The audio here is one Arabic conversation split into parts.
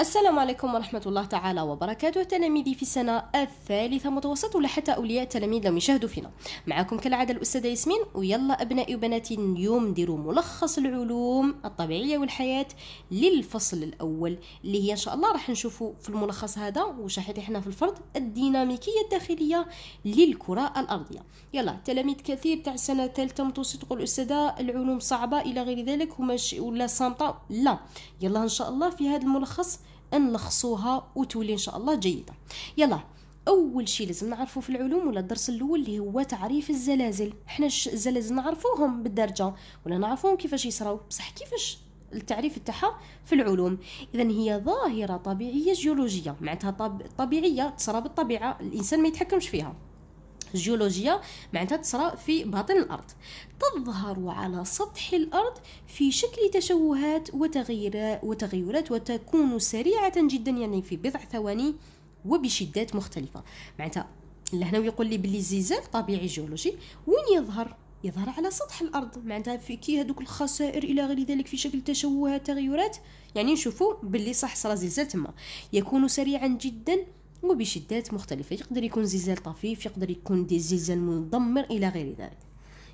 السلام عليكم ورحمة الله تعالى وبركاته تلاميذي في السنة الثالثة متوسط ولا حتى أولياء التلاميذ لم يشاهدوا فينا معكم كالعادة الأستاذة ياسمين ويلا أبنائي وبناتي اليوم نديروا ملخص العلوم الطبيعية والحياة للفصل الأول اللي هي إن شاء الله راح نشوفوا في الملخص هذا وش إحنا في الفرد الديناميكية الداخلية للكرة الأرضية يلا تلاميذ كثير تاع السنة الثالثة متوسط قول الأستاذة العلوم صعبة إلى غير ذلك ولا صامتة لا يلا إن شاء الله في هذا الملخص نلخصوها وتولي ان شاء الله جيده يلا اول شيء لازم نعرفه في العلوم ولا الدرس الاول اللي هو تعريف الزلازل احنا الزلازل نعرفوهم بالدرجه ولا نعرفوهم كيفاش يصراو بصح كيفاش التعريف تاعها في العلوم اذا هي ظاهره طبيعيه جيولوجيه معناتها طب... طبيعيه تصرا بالطبيعه الانسان ما يتحكمش فيها جيولوجيا معناتها تصرى في باطن الأرض تظهر على سطح الأرض في شكل تشوهات وتغيرات وتكون سريعة جدا يعني في بضع ثواني وبشدات مختلفة معناتها لهنا يقول لي بلي الزلزال طبيعي جيولوجي وين يظهر يظهر على سطح الارض معناتها في كي هذوك الخسائر الى غير ذلك في شكل تشوهات تغيرات يعني نشوفوا بلي صح صرا زلزال تما يكون سريعا جدا وبشدات مختلفه يقدر يكون زلزال طفيف يقدر يكون دي زلزال مدمر الى غير ذلك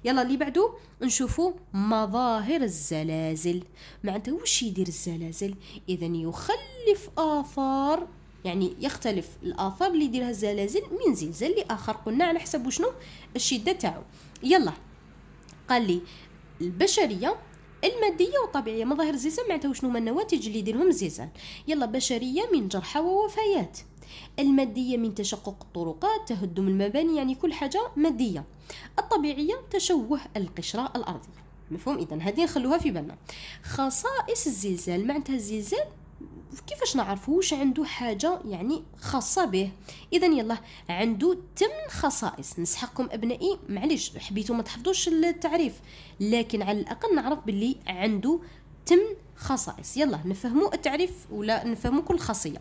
يلا اللي بعده نشوفوا مظاهر الزلازل معناتها وش يدير الزلازل اذا يخلف اثار يعني يختلف الاثار اللي يديرها الزلازل من زلزال لاخر قلنا على حسب شنو الشده تاعو يلا قال لي البشريه الماديه والطبيعيه مظاهر الزلزال معناتها شنو هما النواتج اللي يديرهم الزلزال يلا بشريه من جرحى ووفيات المادية من تشقق الطرقات تهدم المباني يعني كل حاجة مادية الطبيعية تشوه القشرة الأرضية مفهوم إذا هذه نخلوها في بالنا خصائص الزلزال معناتها الزلزال كيفاش نعرفه واش عنده حاجة يعني خاصة به إذا يلا عنده تمن خصائص نسحقكم أبنائي معليش حبيتو ما تحفظوش التعريف لكن على الأقل نعرف باللي عنده تمن خصائص يلا نفهمو التعريف ولا نفهمو كل خاصيه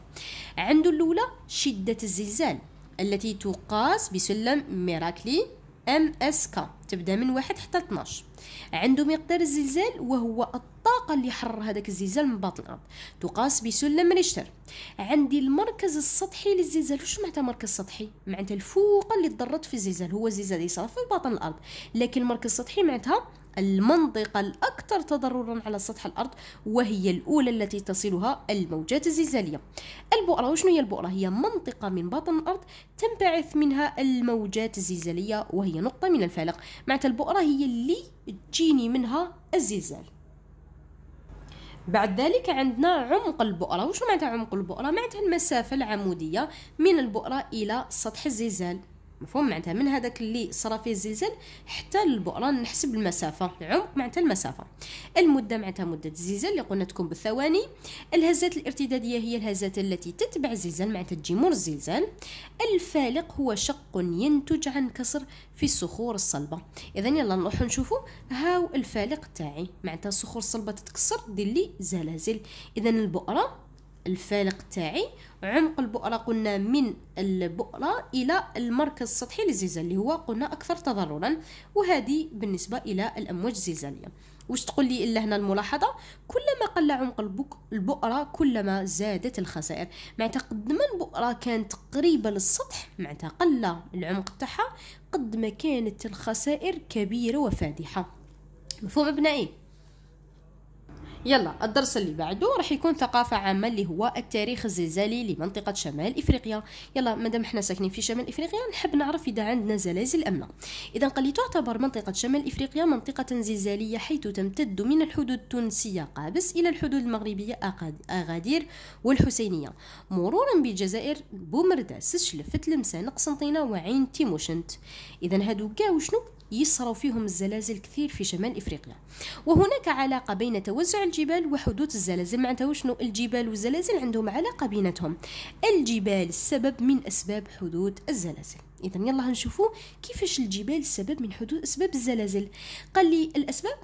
عنده الاولى شده الزلزال التي تقاس بسلم ميراكلي ام اس كا تبدا من واحد حتى 12 عنده مقدار الزلزال وهو الطاقة اللي حرر هذاك الزلزال من باطن الأرض تقاس بسلم ريشتر عندي المركز السطحي للزلزال واش معناتها مركز سطحي معناتها الفوق اللي تضرت في الزلزال هو الزلزال اللي صار في باطن الأرض لكن المركز السطحي معناتها المنطقة الأكثر تضررا على سطح الأرض وهي الأولى التي تصلها الموجات الزلزالية البؤرة وشنو هي البؤرة؟ هي منطقة من باطن الأرض تنبعث منها الموجات الزلزالية وهي نقطة من الفلق معناتها البؤرة هي اللي تجيني منها الزلزال بعد ذلك عندنا عمق البؤرة وشو معناتها عمق البؤرة؟ معناتها المسافة العمودية من البؤرة إلى سطح الزلزال مفهوم معناتها من هذاك اللي صرا فيه الزلزال حتى البؤره نحسب المسافه العمق معناتها المسافه المده معناتها مده الزلزال اللي قلنا تكون بالثواني الهزات الارتداديه هي الهزات التي تتبع الزلزال معناتها تجي مور الزلزال الفالق هو شق ينتج عن كسر في الصخور الصلبه اذا يلا نروحو نشوفوا هاو الفالق تاعي معناتها الصخور الصلبه تتكسر دير لي زلازل اذا البؤره الفالق تاعي عمق البؤره قلنا من البؤره الى المركز السطحي للزلزال اللي هو قلنا اكثر تضررا وهذه بالنسبه الى الامواج الزلزاليه واش تقول لي الا هنا الملاحظه كلما قل عمق البؤره كلما زادت الخسائر معناتها قد ما البؤره كانت قريبه للسطح معناتها قل العمق تاعها قد ما كانت الخسائر كبيره وفادحه مفهوم ابنائي يلا الدرس اللي بعده راح يكون ثقافة عامة اللي هو التاريخ الزلزالي لمنطقة شمال إفريقيا يلا مادام حنا ساكنين في شمال إفريقيا نحب نعرف إذا عندنا زلازل أم لا إذا قال لي تعتبر منطقة شمال إفريقيا منطقة زلزالية حيث تمتد من الحدود التونسية قابس إلى الحدود المغربية أغادير والحسينية مرورا بالجزائر بومرداس شلفت تلمسان قسنطينة وعين تيموشنت إذا هادو كاع وشنو يصروا فيهم الزلازل كثير في شمال افريقيا وهناك علاقه بين توزع الجبال وحدوث الزلازل معناتها شنو الجبال والزلازل عندهم علاقه بيناتهم الجبال السبب من اسباب حدوث الزلازل اذا يلا نشوفوا كيفاش الجبال سبب من حدوث اسباب الزلازل قال لي الاسباب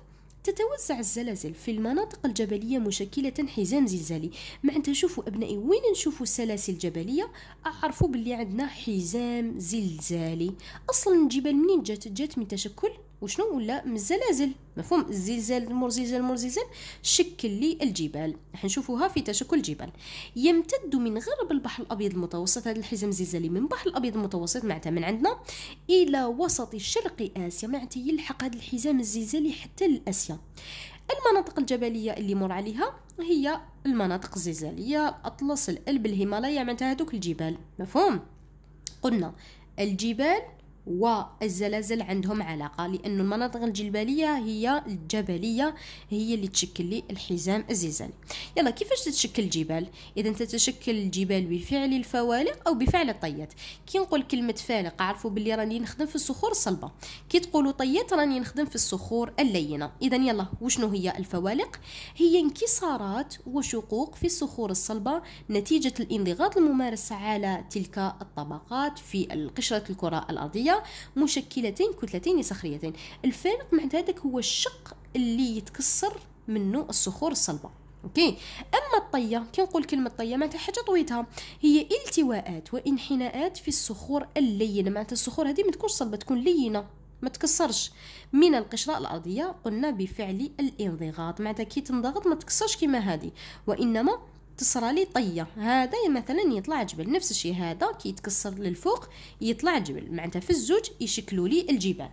تتوزع الزلازل في المناطق الجبلية مشكلة حزام زلزالي مع أن تشوفوا أبنائي وين نشوفوا سلاسل جبلية أعرفوا باللي عندنا حزام زلزالي أصلا الجبال منين جات جات من تشكل وشنو ولا من الزلازل مفهوم الزلزال مور زلزال مور زلزال شكل لي الجبال راح نشوفوها في تشكل الجبال يمتد من غرب البحر الابيض المتوسط هذا الحزم الزلزالي من البحر الابيض المتوسط معناتها من عندنا الى وسط شرق اسيا معناتها يلحق هذا الحزام الزلزالي حتى لاسيا المناطق الجبلية اللي مر عليها هي المناطق الزلزالية أطلس الألب الهيمالايا معناتها هذوك الجبال مفهوم قلنا الجبال والزلازل عندهم علاقة لأن المناطق الجبلية هي الجبلية هي اللي تشكل لي الحزام الزلزالي يلا كيفاش تتشكل الجبال إذا تتشكل الجبال بفعل الفوالق أو بفعل الطيات كي نقول كلمة فالق عرفوا باللي راني نخدم في الصخور الصلبة كي تقولوا طيات راني نخدم في الصخور اللينة إذا يلا وشنو هي الفوالق هي انكسارات وشقوق في الصخور الصلبة نتيجة الانضغاط الممارس على تلك الطبقات في قشرة الكرة الأرضية مشكلتين كتلتين صخريتين الفارق مع هذاك هو الشق اللي يتكسر منه الصخور الصلبه اوكي اما الطيه كي نقول كلمه طيه معناتها حاجه طويتها هي التواءات وانحناءات في الصخور اللينه معناتها الصخور هذه ما تكونش صلبه تكون لينه ما تكسرش من القشرة الأرضية قلنا بفعل الانضغاط معناتها كي تنضغط ما تكسرش كما هذه وإنما تصرى لي طيه هذا مثلا يطلع جبل نفس الشيء هذا كي يتكسر للفوق يطلع جبل معناتها في الزوج يشكلوا لي الجبال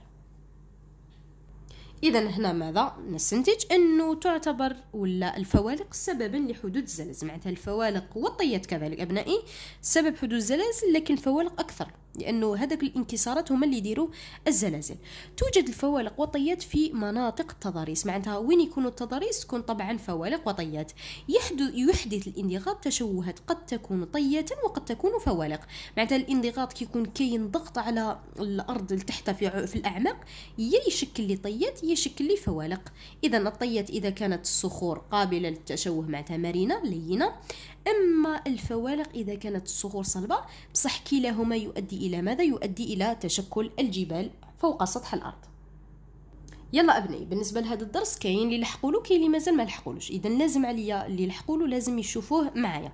اذا هنا ماذا نستنتج انه تعتبر ولا الفوالق سببا لحدوث الزلازل معناتها الفوالق والطيات كذلك ابنائي سبب حدوث الزلازل لكن الفوالق اكثر لانه هذاك الانكسارات هما اللي يديروا الزلازل توجد الفوالق وطيات في مناطق التضاريس معناتها وين يكونوا التضاريس تكون طبعا فوالق وطيات يحدث يحدث الانضغاط تشوهات قد تكون طيه وقد تكون فوالق معناتها الانضغاط كيكون كاين ضغط على الارض اللي في, في الاعماق يا يشكل لي طيات هي شكل فوالق إذا الطيات إذا كانت الصخور قابلة للتشوه مع تمارين لينة أما الفوالق إذا كانت الصخور صلبة بصح كلاهما يؤدي إلى ماذا؟ يؤدي إلى تشكل الجبال فوق سطح الأرض يلا ابني بالنسبه لهذا الدرس كاين اللي لحقولو كاين اللي مازال ما لحقولوش اذا لازم عليا اللي لحقولو لازم يشوفوه معايا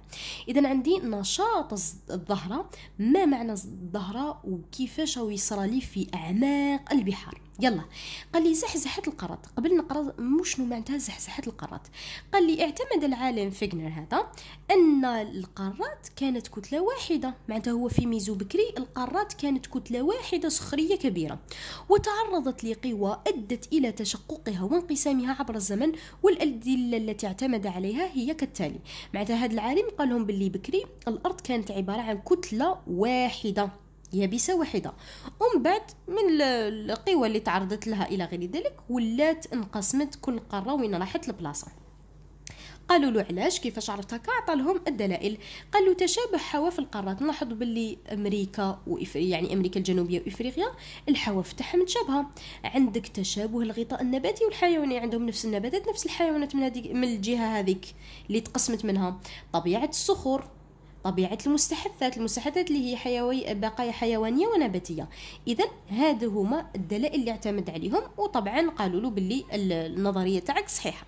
اذا عندي نشاط الظهره ما معنى الظهره وكيفاش هو يصرالي في اعماق البحار يلا قال لي زحزحة القرط قبل نقرا مش شنو معناتها زحزحة القرط قال لي اعتمد العالم فيجنر هذا ان القارات كانت كتله واحده معناتها هو في ميزو بكري القارات كانت كتله واحده صخريه كبيره وتعرضت لقوى ادت الى تشققها وانقسامها عبر الزمن والادله التي اعتمد عليها هي كالتالي معناتها هذا العالم قال لهم باللي بكري الارض كانت عباره عن كتله واحده يابسه واحده ومن بعد من القوى اللي تعرضت لها الى غير ذلك ولات انقسمت كل قاره وين راحت البلاصه قالوا له علاش كيفاش عرفت هكا عطى لهم الدلائل قالوا تشابه حواف القارات نلاحظ باللي امريكا وإفري يعني امريكا الجنوبيه وافريقيا الحواف تاعهم متشابهه عندك تشابه الغطاء النباتي والحيواني عندهم نفس النباتات نفس الحيوانات من هذيك من الجهه هذيك اللي تقسمت منها طبيعه الصخور طبيعه المستحثات المستحثات اللي هي حيوي بقايا حيوانيه ونباتيه اذا هادو هما الدلائل اللي اعتمد عليهم وطبعا قالوا له باللي النظريه تاعك صحيحه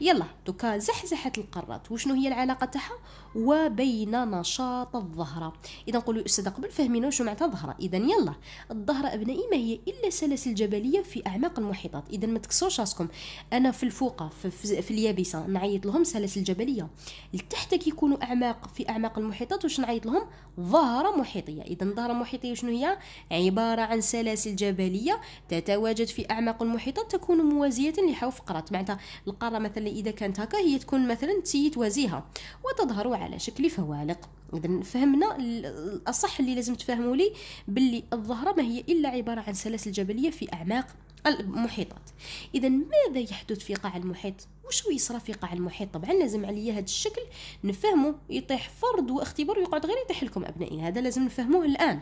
يلا دوكا زحزحت القارات وشنو هي العلاقه تاعها وبين نشاط الظهره اذا نقولوا استاذ قبل فهمينا شنو معناتها الظهره اذا يلا الظهره ابنائي ما هي الا سلاسل جبليه في اعماق المحيطات اذا ما تكسوش راسكم انا في الفوقه في, في, في اليابسه نعيط لهم سلاسل جبليه لتحت كي يكونوا اعماق في اعماق المحيطات واش نعيط لهم ظهرة محيطيه اذا ظهرة محيطيه شنو هي عباره عن سلاسل جبليه تتواجد في اعماق المحيطات تكون موازيه لحوف قرات معناتها القاره مثلا إذا كانت هكا هي تكون مثلا تسيت وزيها وتظهر على شكل فوالق اذا فهمنا الاصح اللي لازم تفهموا لي باللي الظهره ما هي الا عباره عن سلاسل جبليه في اعماق المحيطات اذا ماذا يحدث في قاع المحيط وشو يصرى في قاع المحيط طبعا لازم عليا هذا الشكل نفهمه يطيح فرض واختبار ويقعد غير يطيح لكم ابنائي هذا لازم نفهموه الان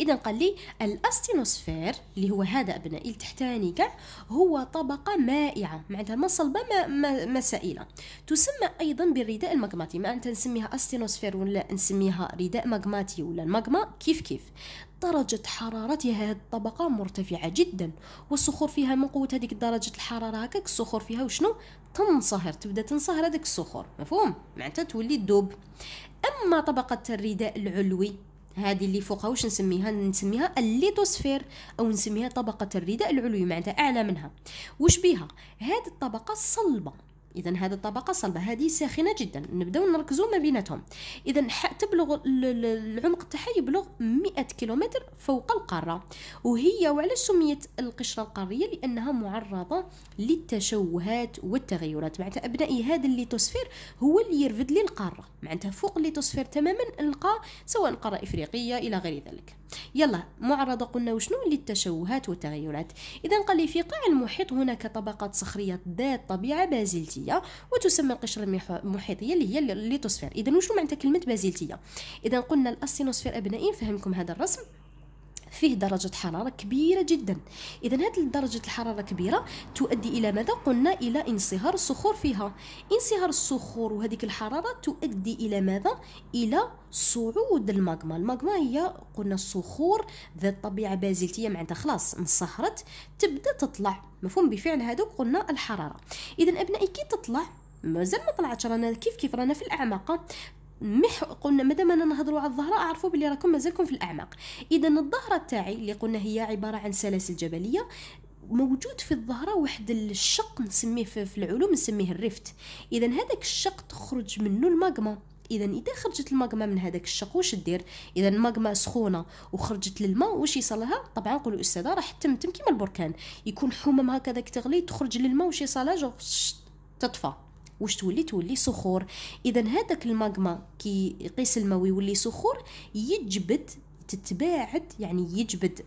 اذا قال لي الاستينوسفير اللي هو هذا ابنائي التحتاني كاع هو طبقه مائعه معناتها صلبه ما, ما, ما سائله تسمى ايضا بالرداء ما انت نسميها استينوسفير ولا نسميها رداء مغماتي ولا المغما كيف كيف درجة حرارتها هذه الطبقة مرتفعة جدا والصخور فيها من قوة هذيك درجة الحرارة هكاك الصخور فيها وشنو تنصهر تبدا تنصهر هذيك الصخور مفهوم معناتها تولي تذوب اما طبقة الرداء العلوي هذه اللي فوقها واش نسميها نسميها الليتوسفير او نسميها طبقه الرداء العلوي معناتها اعلى منها واش بها هذه الطبقه صلبه اذا هذا الطبقه الصلبه هذه ساخنه جدا نبداو نركزوا ما بيناتهم اذا تبلغ العمق تاعها يبلغ 100 كيلومتر فوق القاره وهي وعلاش سميت القشره القاريه لانها معرضه للتشوهات والتغيرات معناتها ابنائي هذا الليتوسفير هو اللي يرفد لي القاره معناتها فوق الليتوسفير تماما نلقى سواء قاره افريقيه الى غير ذلك يلا معرضة قلنا وشنو للتشوهات والتغيرات إذا قال لي في قاع المحيط هناك طبقات صخرية ذات طبيعة بازلتية وتسمى القشرة المحيطية اللي هي الليتوسفير إذا وشنو معنى كلمة بازلتية إذا قلنا الأسينوسفير أبنائي نفهمكم هذا الرسم فيه درجة حرارة كبيرة جدا إذا هذه درجة الحرارة كبيرة تؤدي إلى ماذا قلنا إلى انصهار الصخور فيها انصهار الصخور وهذه الحرارة تؤدي إلى ماذا إلى صعود الماغما الماغما هي قلنا الصخور ذات طبيعة بازلتية معناتها خلاص انصهرت تبدأ تطلع مفهوم بفعل هذا قلنا الحرارة إذا أبنائي كي تطلع مازال ما طلعتش رانا كيف كيف رانا في الاعماق مح قلنا مادام انا نهضروا على الظهره اعرفوا بلي راكم مازالكم في الاعماق اذا الظهره تاعي اللي قلنا هي عباره عن سلاسل جبليه موجود في الظهرة واحد الشق نسميه في العلوم نسميه الريفت اذا هذاك الشق تخرج منه الماغما اذا اذا خرجت الماغما من هذاك الشق واش دير اذا الماغما سخونه وخرجت للماء واش يصلها طبعا نقولوا استاذه راح تمتم كيما البركان يكون حمم هكذاك تغلي تخرج للماء واش يصلها تطفى واش تولي تولي صخور اذا هذاك الماغما كي يقيس الماء ويولي صخور يجبد تتباعد يعني يجبد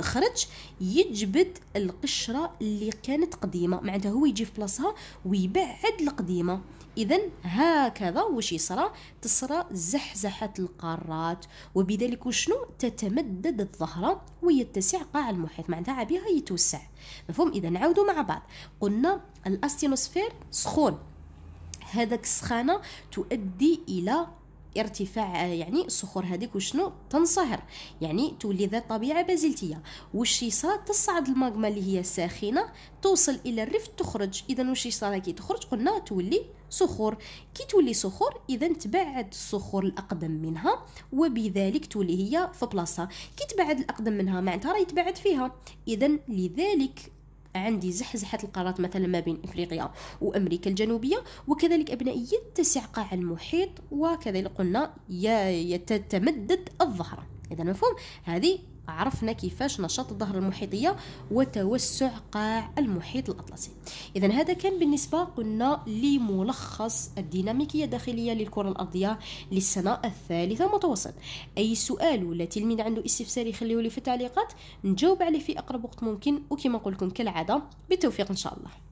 خرج يجبد القشرة اللي كانت قديمة معناتها هو يجي في بلاصها ويبعد القديمة إذا هكذا وش يصرى تصرى زحزحة القارات وبذلك شنو تتمدد الظهرة ويتسع قاع المحيط معناتها عبيها يتوسع مفهوم إذا نعاودوا مع بعض قلنا الأستينوسفير سخون هذاك السخانه تؤدي الى ارتفاع يعني الصخور هذيك وشنو تنصهر يعني تولي ذات طبيعه بازلتيه واش يصرى تصعد الماغما اللي هي ساخنه توصل الى الريف تخرج اذا واش يصرى كي تخرج قلنا تولي صخور كي تولي صخور اذا تبعد الصخور الاقدم منها وبذلك تولي هي في بلاصه كي تبعد الاقدم منها معناتها راه يتبعد فيها اذا لذلك عندي زحزحة القارات مثلا ما بين إفريقيا وأمريكا الجنوبية وكذلك أبنائي يتسع قاع المحيط وكذلك قلنا يتمدد الظهر إذا مفهوم هذه عرفنا كيفاش نشاط الظهر المحيطية وتوسع قاع المحيط الأطلسي إذا هذا كان بالنسبة قلنا لملخص الديناميكية الداخلية للكرة الأرضية للسنة الثالثة متوسط أي سؤال ولا تلميذ عنده استفسار يخليه لي في التعليقات نجاوب عليه في أقرب وقت ممكن وكما نقول لكم كالعادة بالتوفيق إن شاء الله